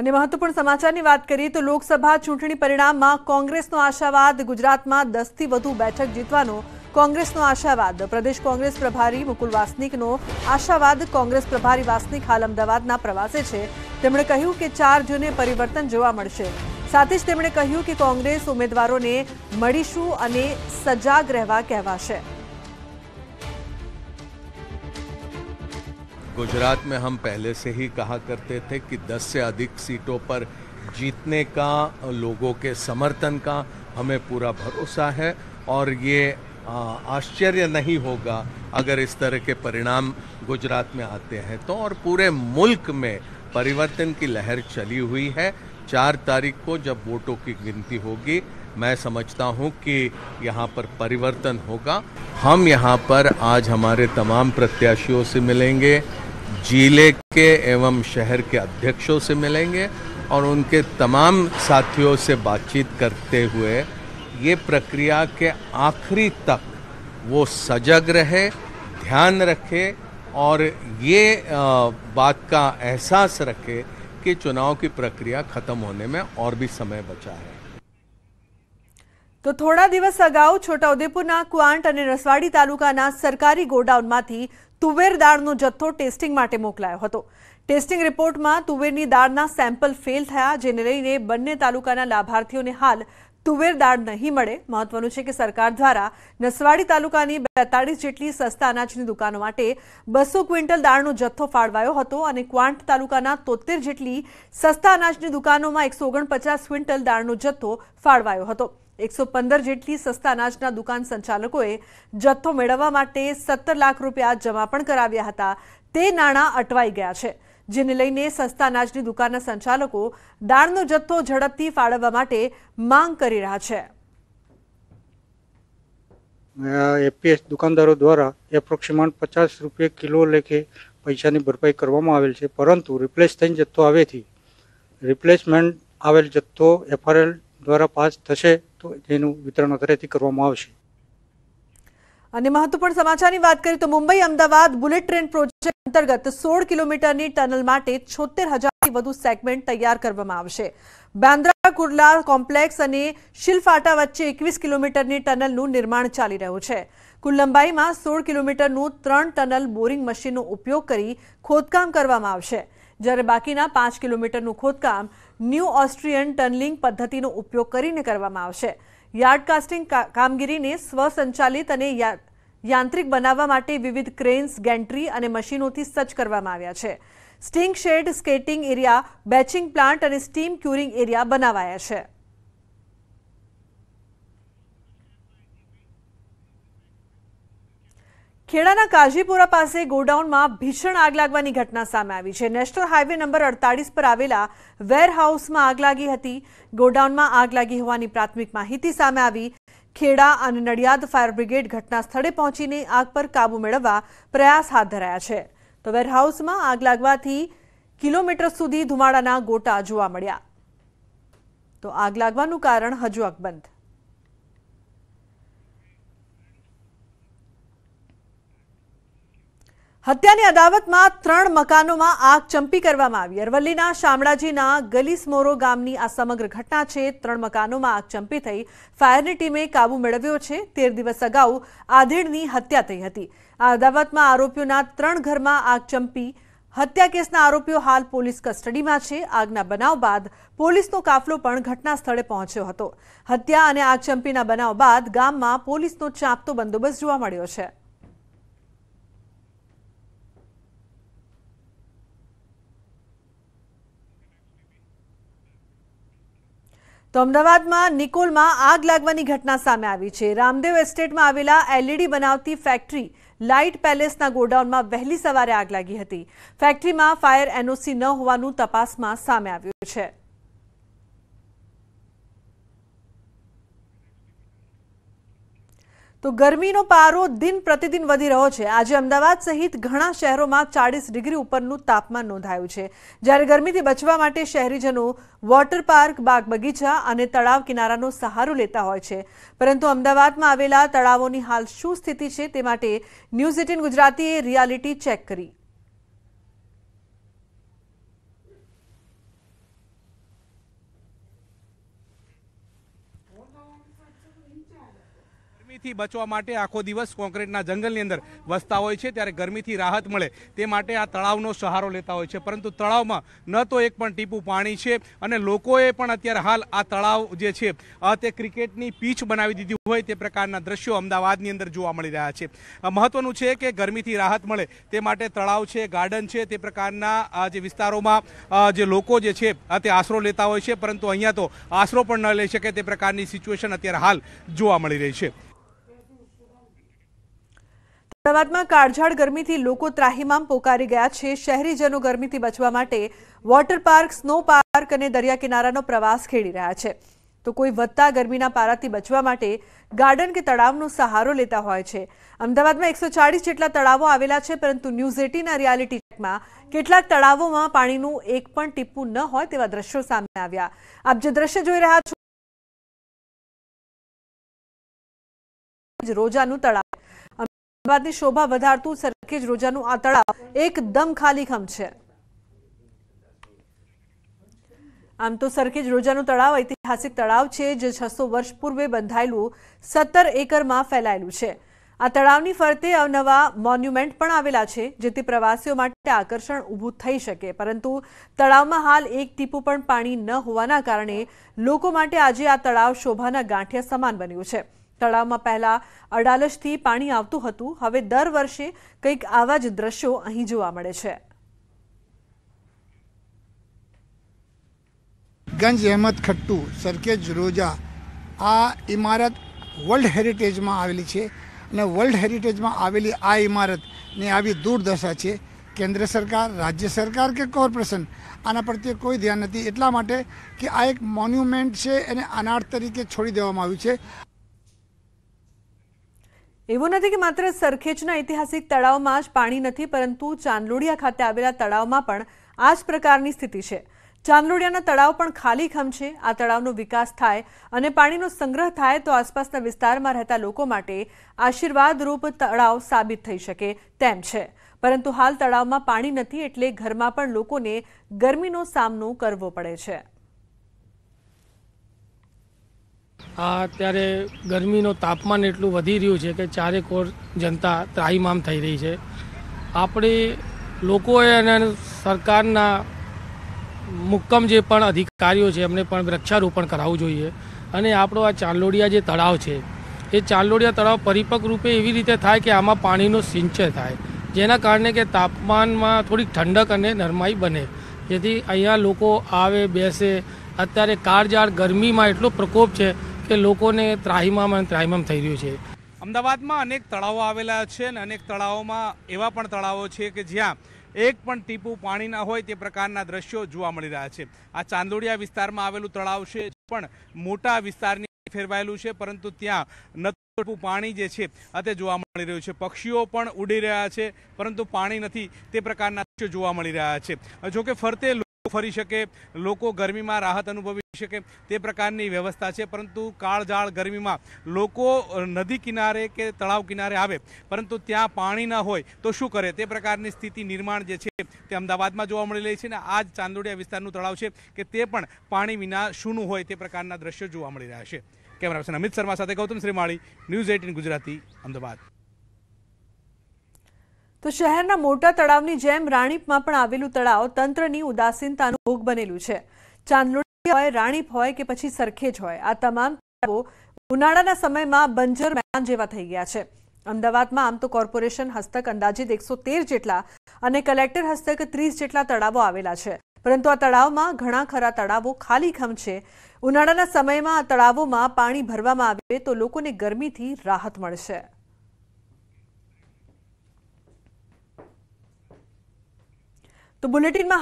અને મહત્વપૂર્ણ સમાચારની વાત કરીએ તો લોકસભા ચૂંટણી પરિણામમાં કોંગ્રેસનો આશાવાદ ગુજરાતમાં દસથી વધુ બેઠક જીતવાનો કોંગ્રેસનો આશાવાદ પ્રદેશ કોંગ્રેસ પ્રભારી મુકુલ વાસનિકનો આશાવાદ કોંગ્રેસ પ્રભારી વાસનિક હાલ અમદાવાદના પ્રવાસે છે તેમણે કહ્યું કે ચાર જૂને પરિવર્તન જોવા મળશે સાથે જ તેમણે કહ્યું કે કોંગ્રેસ ઉમેદવારોને મળીશું અને સજાગ રહેવા કહેવાશે गुजरात में हम पहले से ही कहा करते थे कि 10 से अधिक सीटों पर जीतने का लोगों के समर्थन का हमें पूरा भरोसा है और ये आश्चर्य नहीं होगा अगर इस तरह के परिणाम गुजरात में आते हैं तो और पूरे मुल्क में परिवर्तन की लहर चली हुई है चार तारीख को जब वोटों की गिनती होगी मैं समझता हूँ कि यहाँ पर परिवर्तन होगा हम यहाँ पर आज हमारे तमाम प्रत्याशियों से मिलेंगे जिले के एवं शहर के अध्यक्षों से मिलेंगे और उनके तमाम साथियों से बातचीत करते हुए ये प्रक्रिया के आखिरी तक वो सजग रहे ध्यान रखे और ये बात का एहसास रखे कि चुनाव की प्रक्रिया खत्म होने में और भी समय बचा है तो थोड़ा दिवस अगाउ छोटाउदेपुर છોટાઉદેપુરના और रसवाड़ी तालुका सरकारी गोडाउन में તુવેર દાળનો જથ્થો ટેસ્ટિંગ માટે મોકલાયો હતો ટેસ્ટિંગ રિપોર્ટમાં તુવેરની દાળના સેમ્પલ ફેલ થયા જે નરેલીને બન્ય તાલુકાના લાભાર્થીઓને હાલ તુવેર દાળ નહીં મળે મહત્વનું છે કે સરકાર દ્વારા નસવાડી તાલુકાની 42 જેટલી સસ્તા અનાજની દુકાનો માટે 200 ક્વિન્ટલ દાળનો જથ્થો ફાળવાયો હતો અને ક્વાન્ટ તાલુકાના 77 જેટલી સસ્તા અનાજની દુકાનોમાં 149 ક્વિન્ટલ દાળનો જથ્થો ફાળવાયો હતો એકસો પંદર જેટલી સસ્તા અનાજના દુકાન સંચાલકોએ જથ્થો મેળવવા માટે સત્તર લાખ રૂપિયા જમા પણ કરાવ્યા હતા તે નાણાં અટવાઈ ગયા છે જેને લઈને સસ્તા અનાજની દુકાનના સંચાલકો દાળનો જથ્થો ઝડપથી ફાળવવા માટે માંગ કરી રહ્યા છે એપીએસ દુકાનદારો દ્વારા એપ્રોક્સિમેટ પચાસ રૂપિયા કિલો લેખે પૈસાની ભરપાઈ કરવામાં આવેલ છે પરંતુ રિપ્લેસ થઈને જથ્થો આવેથી રિપ્લેસમેન્ટ આવેલ જથ્થો એફઆરએલ દ્વારા પાસ થશે તો એનું વિતરણ અત્રેથી કરવામાં આવશે અને મહત્વપૂર્ણ સમાચારની વાત કરીએ તો Mumbai Ahmedabad bullet train project અંતર્ગત સોળ કિલોમીટરની ટનલ માટે છોતેર હજારથી વધુ સેગમેન્ટ તૈયાર કરવામાં આવશે બાંદ્રા કુર્લા કોમ્પ્લેક્સ અને શિલફાટા વચ્ચે એકવીસ કિલોમીટરની ટનલનું નિર્માણ ચાલી રહ્યું છે કુલ લંબાઈમાં સોળ કિલોમીટરનું ત્રણ ટનલ બોરિંગ મશીનનો ઉપયોગ કરી ખોદકામ કરવામાં આવશે જ્યારે બાકીના પાંચ કિલોમીટરનું ખોદકામ ન્યૂ ઓસ્ટ્રિયન ટનલિંગ પદ્ધતિનો ઉપયોગ કરીને કરવામાં આવશે યાર્ડ કાસ્ટિંગ કામગીરીને સ્વસંચાલિત અને યાંત્રિક બનાવવા માટે વિવિધ ક્રેન્સ ગેન્ટ્રી અને મશીનોથી સજ્જ કરવામાં આવ્યા છે સ્ટીંગ શેડ સ્કેટિંગ એરિયા બેચિંગ પ્લાન્ટ અને સ્ટીમ ક્યુરિંગ એરિયા બનાવાયા છે ખેડાના કાજીપુરા પાસે ગોડાઉનમાં ભીષણ આગ લાગવાની ઘટના સામે આવી છે નેશનલ હાઇવે નંબર અડતાલીસ પર આવેલા વેરહાઉસમાં આગ લાગી હતી ગોડાઉનમાં આગ લાગી હોવાની પ્રાથમિક માહિતી સામે આવી ખેડા અને નડિયાદ ફાયર બ્રિગેડ ઘટના સ્થળે પહોંચીને આગ પર કાબૂ મેળવવા પ્રયાસ હાથ ધરાયા છે તો વેરહાઉસમાં આગ લાગવાથી કિલોમીટર સુધી ધુમાડાના ગોટા જોવા મળ્યા તો આગ લાગવાનું કારણ હજુ અકબંધ હત્યાની અદાવતમાં ત્રણ મકાનોમાં આગ ચંપી કરવામાં આવી અરવલ્લીના શામળાજીના ગલીસમોરો ગામની આ સમગ્ર ઘટના છે ત્રણ મકાનોમાં આગ ચંપી થઈ ફાયરની ટીમે કાબુ મેળવ્યો છે તેર દિવસ અગાઉ આધેડની હત્યા થઈ હતી આ અદાવતમાં આરોપીઓના ત્રણ ઘરમાં આગ ચંપી હત્યા કેસના આરોપીઓ હાલ પોલીસ કસ્ટડીમાં છે આગના બનાવ બાદ પોલીસનો કાફલો પણ ઘટના સ્થળે પહોંચ્યો હતો હત્યા અને આગ ચંપીના બનાવ બાદ ગામમાં પોલીસનો ચાંપતો બંદોબસ્ત જોવા મળ્યો છે અમદાવાદમાં નિકોલમાં આગ લાગવાની ઘટના સામે આવી છે. રામદેવ એસ્ટેટમાં આવેલા એલઈડી બનાવતી ફેક્ટરી લાઈટ પેલેસના ગોડાઉનમાં વહેલી સવારે આગ લાગી હતી. ફેક્ટરીમાં ફાયર એનઓસી ન હોવાનું તપાસમાં સામે આવ્યું છે. તો ગરમીનો પારો દિન પ્રતિદિન વધી રહ્યો છે આજે અમદાવાદ સહિત ઘણા શહેરોમાં ચાળીસ ડિગ્રી ઉપરનું તાપમાન નોંધાયું છે જ્યારે ગરમીથી બચવા માટે શહેરીજનો વોટર પાર્ક બાગ બગીચા અને તળાવ કિનારાનો સહારો લેતા હોય છે પરંતુ અમદાવાદમાં આવેલા તળાવોની હાલ શું સ્થિતિ છે તે માટે ન્યૂઝ એટીન ગુજરાતીએ રિયાલિટી ચેક કરી ગરમીથી બચવા માટે આખો દિવસ કોન્ક્રીટના જંગલની અંદર વસતા હોય છે ત્યારે ગરમીથી રાહત મળે તે માટે આ તળાવનો સહારો લેતા હોય છે પરંતુ તળાવમાં ન તો એક પણ ટીપું પાણી છે અને લોકોએ પણ અત્યારે હાલ આ તળાવ જે છે તે ક્રિકેટની પીચ બનાવી દીધી હોય તે પ્રકારના દ્રશ્યો અમદાવાદની અંદર જોવા મળી રહ્યા છે મહત્વનું છે કે ગરમીથી રાહત મળે તે માટે તળાવ છે ગાર્ડન છે તે પ્રકારના જે વિસ્તારોમાં જે લોકો જે છે તે આશરો લેતા હોય છે પરંતુ અહીંયા તો આશરો પણ ન લઈ શકે તે પ્રકારની સિચ્યુએશન અત્યારે હાલ જોવા મળી રહી છે અમદાવાદમાં કાળઝાળ ગરમીથી લોકો ત્રાહિમામ પોકારી ગયા છે શહેરીજનો ગરમીથી બચવા માટે વોટર પાર્ક સ્નો પાર્ક અને દરિયા કિનારાનો પ્રવાસ ખેડી રહ્યા છે તો કોઈ વધતા ગરમીના પારાથી બચવા માટે ગાર્ડન કે તળાવનો સહારો લેતા હોય છે અમદાવાદમાં એકસો જેટલા તળાવો આવેલા છે પરંતુ ન્યૂઝ એટીના રિયાલિટી ચેકમાં કેટલાક તળાવોમાં પાણીનું એક પણ ટીપું ન હોય તેવા દ્રશ્યો સામે આવ્યા આપ જે દ્રશ્ય જોઈ રહ્યા છો રોજાનું તળાવ અમદાવાદની શોભા વધારતું સરખેજ રોજાનું આ તળાવ એકદમ ખાલીખમ છે આમ તો સરખેજ રોજાનું તળાવ ઐતિહાસિક તળાવ છે જે છસો વર્ષ પૂર્વે બંધાયેલું સત્તર એકરમાં ફેલાયેલું છે આ તળાવની ફરતે અવનવા મોન્યુમેન્ટ પણ આવેલા છે જેથી પ્રવાસીઓ માટે આકર્ષણ ઊભું થઈ શકે પરંતુ તળાવમાં હાલ એક ટીપું પણ પાણી ન હોવાના કારણે લોકો માટે આજે આ તળાવ શોભાના ગાંઠિયા સમાન બન્યું છે તળાવમાં પહેલા અડાલજથી પાણી આવતું હતું હવે દર વર્ષે કંઈક આવા જ દ્રશ્યો અહીં જોવા મળે છે ગંજ અહેમદ ખટ્ટુ સરકેજ રોજા આ ઇમારત વર્લ્ડ હેરિટેજમાં આવેલી છે અને વર્લ્ડ હેરિટેજમાં આવેલી આ ઇમારતની આવી દુર્દશા છે કેન્દ્ર સરકાર રાજ્ય સરકાર કે કોર્પોરેશન આના પ્રત્યે કોઈ ધ્યાન નથી એટલા માટે કે આ એક મોન્યુમેન્ટ છે એને અનાર્થ તરીકે છોડી દેવામાં આવ્યું છે એવું નથી કે માત્ર સરખેજના ઐતિહાસિક તળાવમાં જ પાણી નથી પરંતુ ચાંદલોડિયા ખાતે આવેલા તળાવમાં પણ આ જ પ્રકારની સ્થિતિ છે ચાંદલોડિયાના તળાવ પણ ખાલી ખમ છે આ તળાવનો વિકાસ થાય અને પાણીનો સંગ્રહ થાય તો આસપાસના વિસ્તારમાં રહેતા લોકો માટે આશીર્વાદરૂપ તળાવ સાબિત થઈ શકે તેમ છે પરંતુ હાલ તળાવમાં પાણી નથી એટલે ઘરમાં પણ લોકોને ગરમીનો સામનો કરવો પડે છે આ અત્યારે ગરમીનો તાપમાન એટલું વધી રહ્યું છે કે ચારે કોર જનતા ત્રાહીમામ થઈ રહી છે આપણે લોકોએ અને સરકારના મુક્કમ જે પણ અધિકારીઓ છે એમને પણ વૃક્ષારોપણ કરાવવું જોઈએ અને આપણો આ ચાંદોડિયા જે તળાવ છે એ ચાંદોડિયા તળાવ પરિપક રૂપે એવી રીતે થાય કે આમાં પાણીનો સિંચય થાય જેના કારણે કે તાપમાનમાં થોડીક ઠંડક અને નરમાઈ બને જેથી અહીંયા લોકો આવે બેસે અત્યારે કાળજાળ ગરમીમાં એટલો પ્રકોપ છે કે લોકોને ત્રાહીમામ અને ત્રાહીમામ થઈ રહ્યું છે અમદાવાદમાં અનેક તળાવો આવેલા છે અને અનેક તળાવોમાં એવા પણ તળાવો છે કે જ્યાં એક પણ ટીપું પાણી ના હોય તે પ્રકારના દ્રશ્યો જોવા મળી રહ્યા છે આ ચાંદોડિયા વિસ્તારમાં આવેલું તળાવ છે પણ મોટા વિસ્તારની ફેરવાયેલું છે પરંતુ ત્યાં નતું પાણી જે છે તે જોવા મળી રહ્યું છે પક્ષીઓ પણ ઉડી રહ્યા છે પરંતુ પાણી નથી તે પ્રકારના દ્રશ્યો જોવા મળી રહ્યા છે જોકે ફરતે ફરી શકે લોકો ગરમીમાં રાહત અનુભવી શકે તે પ્રકારની વ્યવસ્થા છે પરંતુ કાળજાળ ગરમીમાં લોકો નદી કિનારે કે તળાવ કિનારે આવે પરંતુ ત્યાં પાણી ન હોય તો શું કરે તે પ્રકારની સ્થિતિ નિર્માણ જે છે તે અમદાવાદમાં જોવા મળી રહી છે અને આ જ ચાંદોડિયા વિસ્તારનું તળાવ છે કે તે પણ પાણી વિના શૂનું હોય તે પ્રકારના દ્રશ્યો જોવા મળી રહ્યા છે કેમેરા અમિત શર્મા સાથે ગૌતમ શ્રીમાળી ન્યૂઝ એટીન ગુજરાતી અમદાવાદ તો શહેરના મોટા તળાવની જેમ રાણીપમાં પણ આવેલું તળાવ તંત્રની ઉદાસીનતાનું ભોગ બનેલું છે ચાંદલોડી હોય રાણીપ હોય કે પછી સરખેજ હોય આ તમામ તળાવો ઉનાળાના સમયમાં બંજર મેદાન જેવા થઈ ગયા છે અમદાવાદમાં આમ તો કોર્પોરેશન હસ્તક અંદાજિત એકસો જેટલા અને કલેક્ટર હસ્તક ત્રીસ જેટલા તળાવો આવેલા છે પરંતુ આ તળાવમાં ઘણા ખરા તળાવો ખાલી ખાલીખમ છે ઉનાળાના સમયમાં આ તળાવોમાં પાણી ભરવામાં આવે તો લોકોને ગરમીથી રાહત મળશે તો બુલેટિનમાં